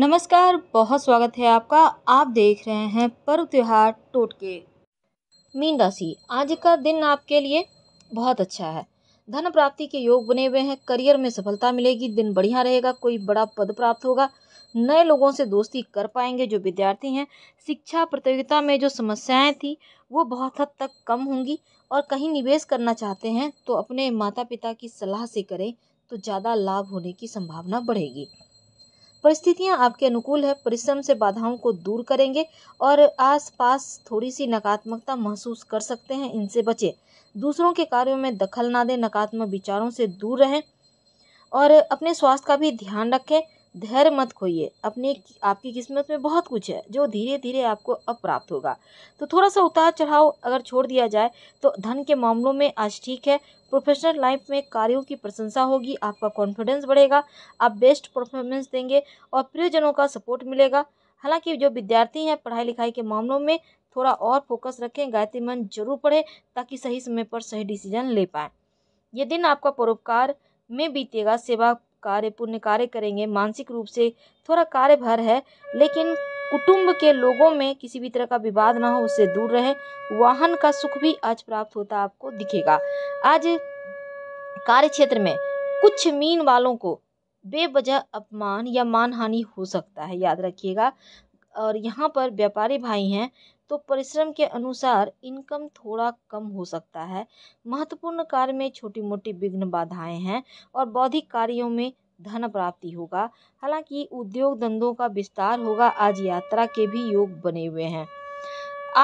नमस्कार बहुत स्वागत है आपका आप देख रहे हैं पर्व त्यौहार टोटके मीन राशि आज का दिन आपके लिए बहुत अच्छा है धन प्राप्ति के योग बने हुए हैं करियर में सफलता मिलेगी दिन बढ़िया रहेगा कोई बड़ा पद प्राप्त होगा नए लोगों से दोस्ती कर पाएंगे जो विद्यार्थी हैं शिक्षा प्रतियोगिता में जो समस्याएं थी वो बहुत हद तक कम होंगी और कहीं निवेश करना चाहते हैं तो अपने माता पिता की सलाह से करें तो ज़्यादा लाभ होने की संभावना बढ़ेगी परिस्थितियां आपके अनुकूल है परिश्रम से बाधाओं को दूर करेंगे और आसपास थोड़ी सी नकारात्मकता महसूस कर सकते हैं इनसे बचें दूसरों के कार्यों में दखल ना दें नकारात्मक विचारों से दूर रहें और अपने स्वास्थ्य का भी ध्यान रखें धैर्य मत खोइए अपने आपकी किस्मत में बहुत कुछ है जो धीरे धीरे आपको अब प्राप्त होगा तो थोड़ा सा उतार चढ़ाव अगर छोड़ दिया जाए तो धन के मामलों में आज ठीक है प्रोफेशनल लाइफ में कार्यों की प्रशंसा होगी आपका कॉन्फिडेंस बढ़ेगा आप बेस्ट परफॉर्मेंस देंगे और प्रियजनों का सपोर्ट मिलेगा हालांकि जो विद्यार्थी हैं पढ़ाई लिखाई के मामलों में थोड़ा और फोकस रखें गायत्री मन जरूर पढ़ें ताकि सही समय पर सही डिसीजन ले पाएँ ये दिन आपका परोपकार में बीतेगा सेवा कार्य पुण्य कार्य करेंगे मानसिक रूप से थोड़ा कार्य भर है लेकिन कुटुंब के लोगों में किसी भी तरह का विवाद ना हो उससे दूर रहे वाहन का सुख भी आज प्राप्त होता आपको दिखेगा आज कार्य क्षेत्र में कुछ मीन वालों को बेवजह अपमान या मानहानि हो सकता है याद रखिएगा और यहाँ पर व्यापारी भाई हैं तो परिश्रम के अनुसार इनकम थोड़ा कम हो सकता है महत्वपूर्ण कार्य में छोटी मोटी विघ्न बाधाएं हैं और बौद्धिक कार्यों में धन प्राप्ति होगा हालांकि उद्योग धंधों का विस्तार होगा आज यात्रा के भी योग बने हुए हैं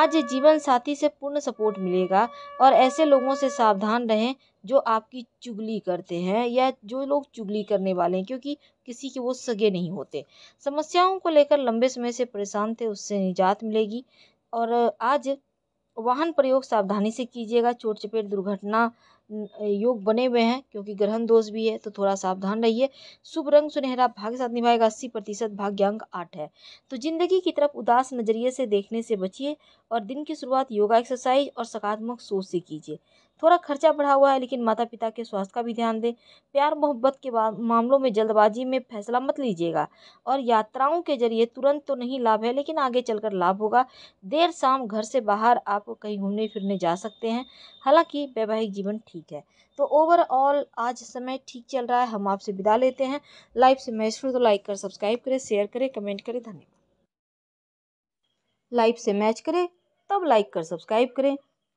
आज जीवन साथी से पूर्ण सपोर्ट मिलेगा और ऐसे लोगों से सावधान रहें जो आपकी चुगली करते हैं या जो लोग चुगली करने वाले हैं क्योंकि किसी के वो सगे नहीं होते समस्याओं को लेकर लंबे समय से परेशान थे उससे निजात मिलेगी और आज वाहन प्रयोग सावधानी से कीजिएगा चोट चपेट दुर्घटना योग बने हुए हैं क्योंकि ग्रहण दोष भी है तो थोड़ा सावधान रहिए शुभ रंग सुनहरा भाग्य साथ निभाएगा अस्सी प्रतिशत भाग्यांक आठ है तो जिंदगी की तरफ उदास नजरिए से देखने से बचिए और दिन की शुरुआत योगा एक्सरसाइज और सकारात्मक सोच से कीजिए थोड़ा खर्चा बढ़ा हुआ है लेकिन माता पिता के स्वास्थ्य का भी ध्यान दें प्यार मोहब्बत के मामलों में जल्दबाजी में फैसला मत लीजिएगा और यात्राओं के जरिए तुरंत तो नहीं लाभ है लेकिन आगे चलकर लाभ होगा देर शाम घर से बाहर आप कहीं घूमने फिरने जा सकते हैं हालांकि वैवाहिक जीवन ठीक है तो ओवरऑल आज समय ठीक चल रहा है हम आपसे विदा लेते हैं लाइव से मैच तो लाइक कर सब्सक्राइब करें शेयर करें कमेंट करें धन्यवाद लाइव से मैच करें तब लाइक कर सब्सक्राइब करें